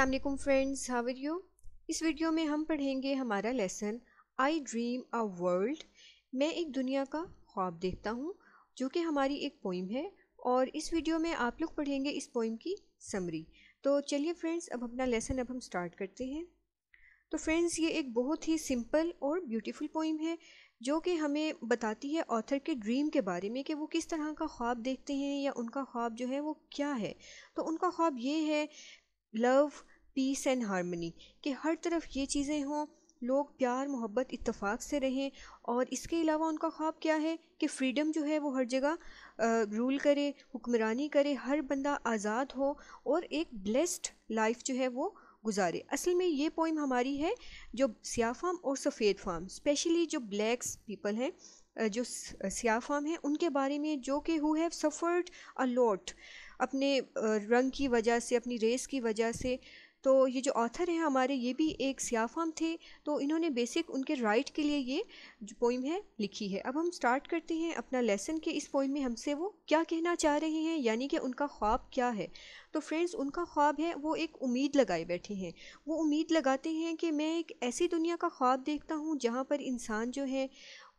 Aslam friends how you इस video में हम पढ़ेंगे हमारा lesson I dream a world मैं एक दुनिया का ख्वाब देखता हूँ जो कि हमारी एक पोइम है और इस वीडियो में आप लोग पढ़ेंगे इस पोइम की समरी तो चलिए फ्रेंड्स अब अपना लेसन अब हम स्टार्ट करते हैं तो फ्रेंड्स ये एक बहुत ही सिंपल और ब्यूटीफुल पोइम है जो कि हमें बताती है ऑथर के ड्रीम के बारे में कि वो किस तरह का ख्वाब देखते हैं या उनका ख्वाब जो है वो क्या है तो उनका ख्वाब ये है लव पीस एंड हारमोनी कि हर तरफ ये चीज़ें हों लोग प्यार मोहब्बत इतफ़ाक़ से रहें और इसके अलावा उनका ख्वाब क्या है कि फ्रीडम जो है वो हर जगह रूल करे हुक्मरानी करे हर बंदा आज़ाद हो और एक ब्लेस्ड लाइफ जो है वो गुजारे असल में ये पोइम हमारी है जो सियाह फार्म और सफ़ेद फार्म स्पेशली जो ब्लैक्स पीपल हैं जो सियाह फार्म हैं उनके बारे में जो कि हु हैव सफ़र्ड अलॉट अपने रंग की वजह से अपनी रेस की वजह से तो ये जो ऑथर हैं हमारे ये भी एक सियाफाम थे तो इन्होंने बेसिक उनके राइट के लिए ये जो पोइम है लिखी है अब हम स्टार्ट करते हैं अपना लेसन के इस पोइम में हमसे वो क्या कहना चाह रहे हैं यानी कि उनका ख्वाब क्या है तो फ्रेंड्स उनका ख्वाब है वो एक उम्मीद लगाए बैठे हैं वो उम्मीद लगाते हैं कि मैं एक ऐसी दुनिया का ख्वाब देखता हूँ जहाँ पर इंसान जो है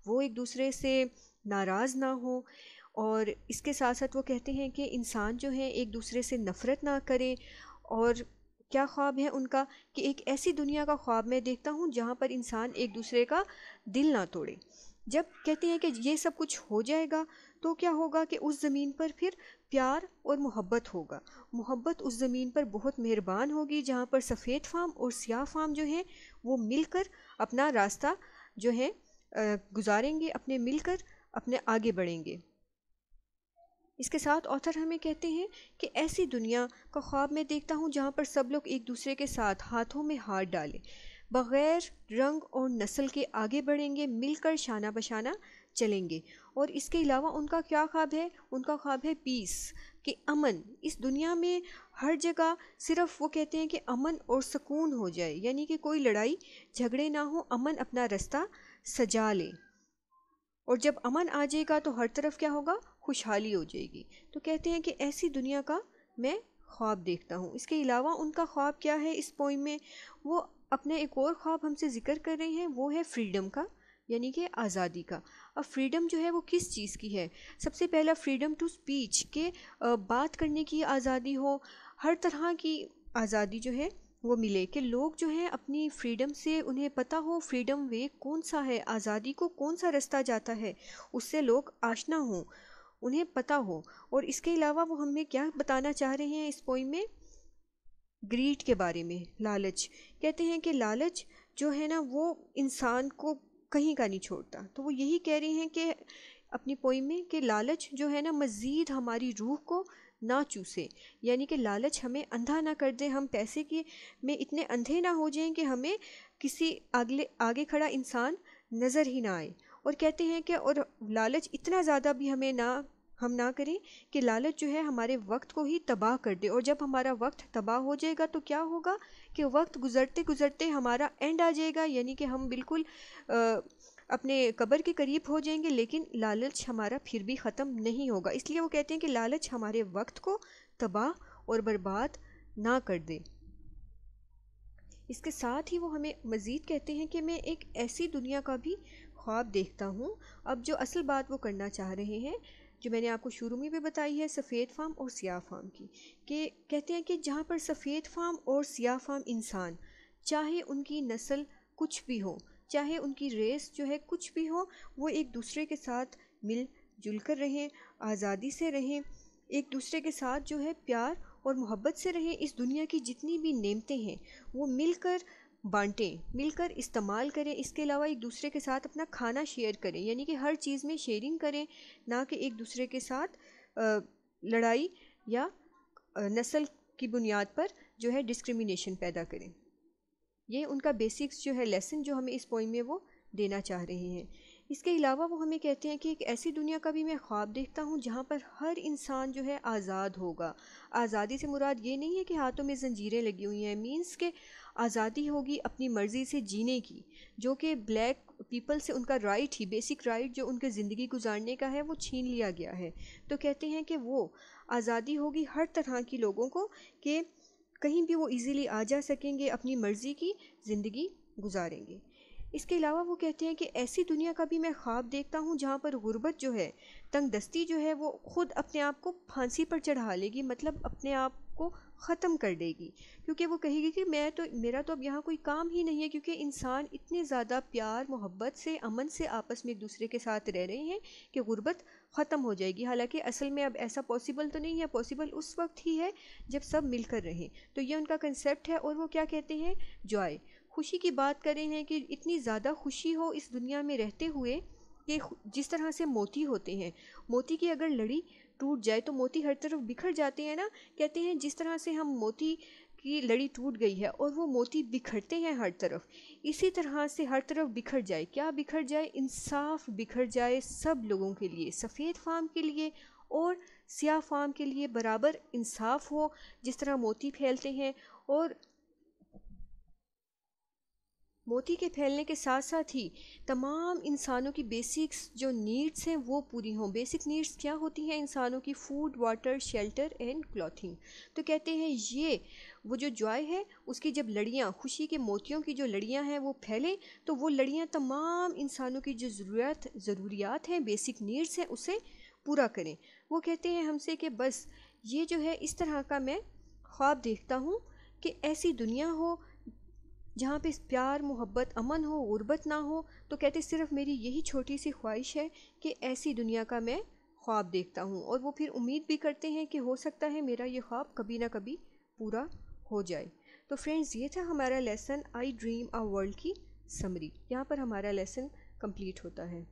वो एक दूसरे से नाराज़ ना हो और इसके साथ साथ वो कहते हैं कि इंसान जो है एक दूसरे से नफ़रत ना करे और क्या ख्वाब है उनका कि एक ऐसी दुनिया का ख्वाब मैं देखता हूँ जहाँ पर इंसान एक दूसरे का दिल ना तोड़े जब कहते हैं कि ये सब कुछ हो जाएगा तो क्या होगा कि उस ज़मीन पर फिर प्यार और मोहब्बत होगा मोहब्बत उस ज़मीन पर बहुत मेहरबान होगी जहाँ पर सफ़ेद फाम और सियाह फाम जो हैं वो मिलकर अपना रास्ता जो है गुजारेंगे अपने मिलकर अपने आगे बढ़ेंगे इसके साथ ऑथर हमें कहते हैं कि ऐसी दुनिया का ख्वाब मैं देखता हूँ जहाँ पर सब लोग एक दूसरे के साथ हाथों में हाथ डालें बग़ैर रंग और नस्ल के आगे बढ़ेंगे मिलकर शाना बशाना चलेंगे और इसके अलावा उनका क्या ख्वाब है उनका ख्वाब है पीस कि अमन इस दुनिया में हर जगह सिर्फ वो कहते हैं कि अमन और सुकून हो जाए यानी कि कोई लड़ाई झगड़े ना हो अमन अपना रास्ता सजा ले और जब अमन आ जाएगा तो हर तरफ क्या होगा खुशहाली हो जाएगी तो कहते हैं कि ऐसी दुनिया का मैं ख्वाब देखता हूँ इसके अलावा उनका ख्वाब क्या है इस पॉइंट में वो अपने एक और ख्वाब हमसे ज़िक्र कर रहे हैं वो है फ्रीडम का यानी कि आज़ादी का अब फ्रीडम जो है वो किस चीज़ की है सबसे पहला फ्रीडम टू स्पीच के बात करने की आज़ादी हो हर तरह की आज़ादी जो है वो मिले कि लोग जो हैं अपनी फ्रीडम से उन्हें पता हो फ्रीडम वे कौन सा है आज़ादी को कौन सा रास्ता जाता है उससे लोग आशना हों उन्हें पता हो और इसके अलावा वो हमें क्या बताना चाह रहे हैं इस पोइम में ग्रीट के बारे में लालच कहते हैं कि लालच जो है ना वो इंसान को कहीं का नहीं छोड़ता तो वो यही कह रहे हैं कि अपनी पोइम में कि लालच जो है ना मज़ीद हमारी रूह को ना चूसे यानी कि लालच हमें अंधा ना कर दे हम पैसे के में इतने अंधे ना हो जाएं कि हमें किसी अगले आगे खड़ा इंसान नज़र ही ना आए और कहते हैं कि और लालच इतना ज़्यादा भी हमें ना हम ना करें कि लालच जो है हमारे वक्त को ही तबाह कर दे और जब हमारा वक्त तबाह हो जाएगा तो क्या होगा कि वक्त गुजरते गुजरते हमारा एंड आ जाएगा यानी कि हम बिल्कुल आ, अपने कब्र के करीब हो जाएंगे लेकिन लालच हमारा फिर भी ख़त्म नहीं होगा इसलिए वो कहते हैं कि लालच हमारे वक्त को तबाह और बर्बाद ना कर दे इसके साथ ही वो हमें मज़ीद कहते हैं कि मैं एक ऐसी दुनिया का भी ख्वाब देखता हूँ अब जो असल बात वो करना चाह रहे हैं जो मैंने आपको शुरू में भी बताई है सफ़ेद फार्म और सियाह फार्म की कि कहते हैं कि जहाँ पर सफ़ेद फार्म और सियाह फार्म इंसान चाहे उनकी नस्ल कुछ भी हो चाहे उनकी रेस जो है कुछ भी हो वो एक दूसरे के साथ मिल जुल कर रहें आज़ादी से रहें एक दूसरे के साथ जो है प्यार और मोहब्बत से रहें इस दुनिया की जितनी भी नेमतें हैं वो मिलकर बांटें मिलकर इस्तेमाल करें इसके अलावा एक दूसरे के साथ अपना खाना शेयर करें यानी कि हर चीज़ में शेयरिंग करें ना कि एक दूसरे के साथ लड़ाई या नस्ल की बुनियाद पर जो है डिस्क्रिमिनेशन पैदा करें ये उनका बेसिक्स जो है लेसन जो हमें इस पॉइंट में वो देना चाह रहे हैं इसके अलावा वो हमें कहते हैं कि एक ऐसी दुनिया का भी मैं ख्वाब देखता हूँ जहाँ पर हर इंसान जो है आज़ाद होगा आज़ादी से मुराद ये नहीं है कि हाथों में जंजीरें लगी हुई हैं मीन्स के आज़ादी होगी अपनी मर्ज़ी से जीने की जो कि ब्लैक पीपल से उनका राइट ही बेसिक राइट जो उनके ज़िंदगी गुजारने का है वो छीन लिया गया है तो कहते हैं कि वो आज़ादी होगी हर तरह की लोगों को कि कहीं भी वो ईज़िली आ जा सकेंगे अपनी मर्ज़ी की ज़िंदगी गुजारेंगे इसके अलावा वो कहते हैं कि ऐसी दुनिया का भी मैं ख्वाब देखता हूँ जहाँ पर गुर्बत जो है तंग दस्ती जो है वो ख़ुद अपने आप को फांसी पर चढ़ा लेगी मतलब अपने आप को ख़त्म कर देगी क्योंकि वो कहेगी कि मैं तो मेरा तो अब यहाँ कोई काम ही नहीं है क्योंकि इंसान इतने ज़्यादा प्यार मोहब्बत से अमन से आपस में एक दूसरे के साथ रह रहे हैं कि गुर्बत ख़त्म हो जाएगी हालांकि असल में अब ऐसा पॉसिबल तो नहीं है पॉसिबल उस वक्त ही है जब सब मिलकर रहें तो ये उनका कंसेप्ट है और वो क्या कहते हैं जॉय खुशी की बात करें हैं कि इतनी ज़्यादा खुशी हो इस दुनिया में रहते हुए कि जिस तरह से मोती होते हैं मोती की अगर लड़ी टूट जाए तो मोती हर तरफ बिखर जाते हैं ना कहते हैं जिस तरह से हम मोती की लड़ी टूट गई है और वो मोती बिखरते हैं हर तरफ इसी तरह से हर तरफ बिखर जाए क्या बिखर जाए इंसाफ बिखर जाए सब लोगों के लिए सफ़ेद फार्म के लिए और सियाह फार्म के लिए बराबर इंसाफ हो जिस तरह मोती फैलते हैं और मोती के फैलने के साथ साथ ही तमाम इंसानों की बेसिक्स जो नीड्स हैं वो पूरी हों बेसिक नीड्स क्या होती हैं इंसानों की food water shelter and clothing तो कहते हैं ये वो जो जॉय है उसकी जब लड़ियाँ खुशी के मोतियों की जो लड़ियाँ हैं वो फैलें तो वो लड़ियाँ तमाम इंसानों की जो ज़रूरत ज़रूरियात हैं बेसिक नीड्स हैं उसे पूरा करें वो कहते हैं हमसे कि बस ये जो है इस तरह का मैं ख्वाब देखता हूँ कि ऐसी दुनिया हो जहाँ पे प्यार मोहब्बत अमन हो गुरबत ना हो तो कहते सिर्फ मेरी यही छोटी सी ख्वाहिश है कि ऐसी दुनिया का मैं ख्वाब देखता हूँ और वो फिर उम्मीद भी करते हैं कि हो सकता है मेरा ये ख्वाब कभी ना कभी पूरा हो जाए तो फ्रेंड्स ये था हमारा lesson I dream a world की समरी यहाँ पर हमारा लेसन कंप्लीट होता है